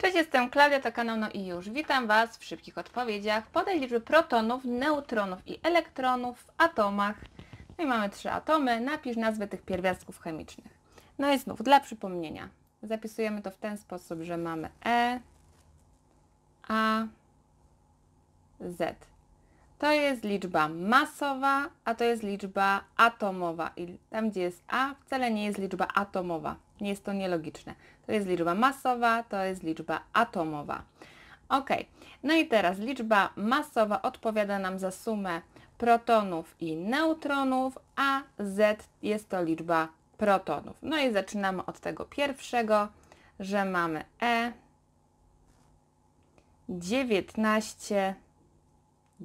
Cześć, jestem Klaudia, to kanał No i już. Witam Was w szybkich odpowiedziach. Podaj liczby protonów, neutronów i elektronów w atomach. No i mamy trzy atomy. Napisz nazwy tych pierwiastków chemicznych. No i znów dla przypomnienia. Zapisujemy to w ten sposób, że mamy E, A, Z. To jest liczba masowa, a to jest liczba atomowa. I tam, gdzie jest A, wcale nie jest liczba atomowa. Nie jest to nielogiczne. To jest liczba masowa, to jest liczba atomowa. Ok, no i teraz liczba masowa odpowiada nam za sumę protonów i neutronów, a Z jest to liczba protonów. No i zaczynamy od tego pierwszego, że mamy E 19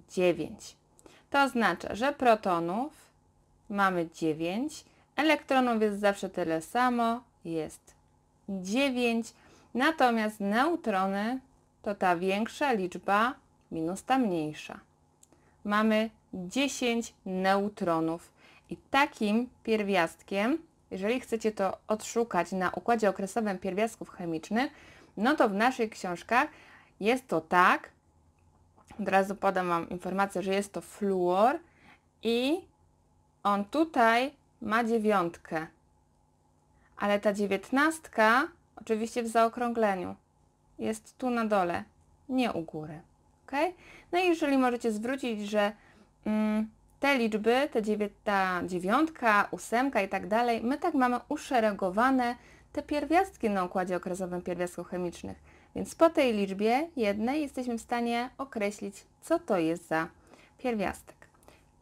9. To oznacza, że protonów mamy 9, elektronów jest zawsze tyle samo, jest 9, natomiast neutrony to ta większa liczba minus ta mniejsza. Mamy 10 neutronów i takim pierwiastkiem, jeżeli chcecie to odszukać na układzie okresowym pierwiastków chemicznych, no to w naszych książkach jest to tak, od razu podam Wam informację, że jest to fluor i on tutaj ma dziewiątkę. Ale ta dziewiętnastka, oczywiście w zaokrągleniu, jest tu na dole, nie u góry. Ok? No i jeżeli możecie zwrócić, że mm, te liczby, te dziewię ta dziewiątka, ósemka i tak dalej, my tak mamy uszeregowane te pierwiastki na układzie okresowym pierwiastków chemicznych. Więc po tej liczbie jednej jesteśmy w stanie określić, co to jest za pierwiastek.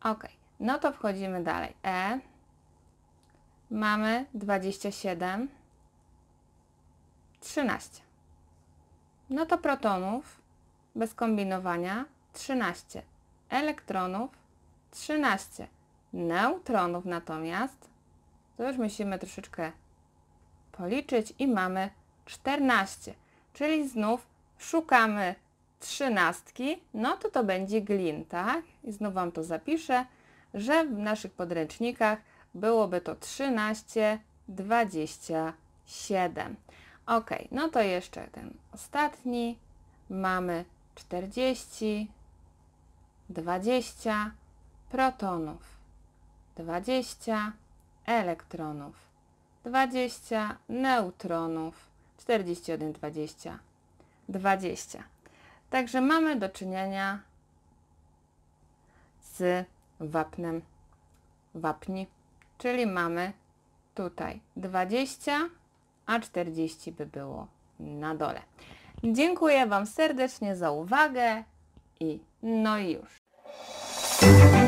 Ok, no to wchodzimy dalej. E. Mamy 27, 13. No to protonów bez kombinowania 13, elektronów 13, neutronów natomiast, to już musimy troszeczkę policzyć i mamy 14 czyli znów szukamy trzynastki, no to to będzie glin, tak? I znów Wam to zapiszę, że w naszych podręcznikach byłoby to 13, 27. Ok, no to jeszcze ten ostatni. Mamy 40, 20 protonów, 20 elektronów, 20 neutronów, 41, 20, 20. Także mamy do czynienia z wapnem wapni, czyli mamy tutaj 20, a 40 by było na dole. Dziękuję Wam serdecznie za uwagę i no i już.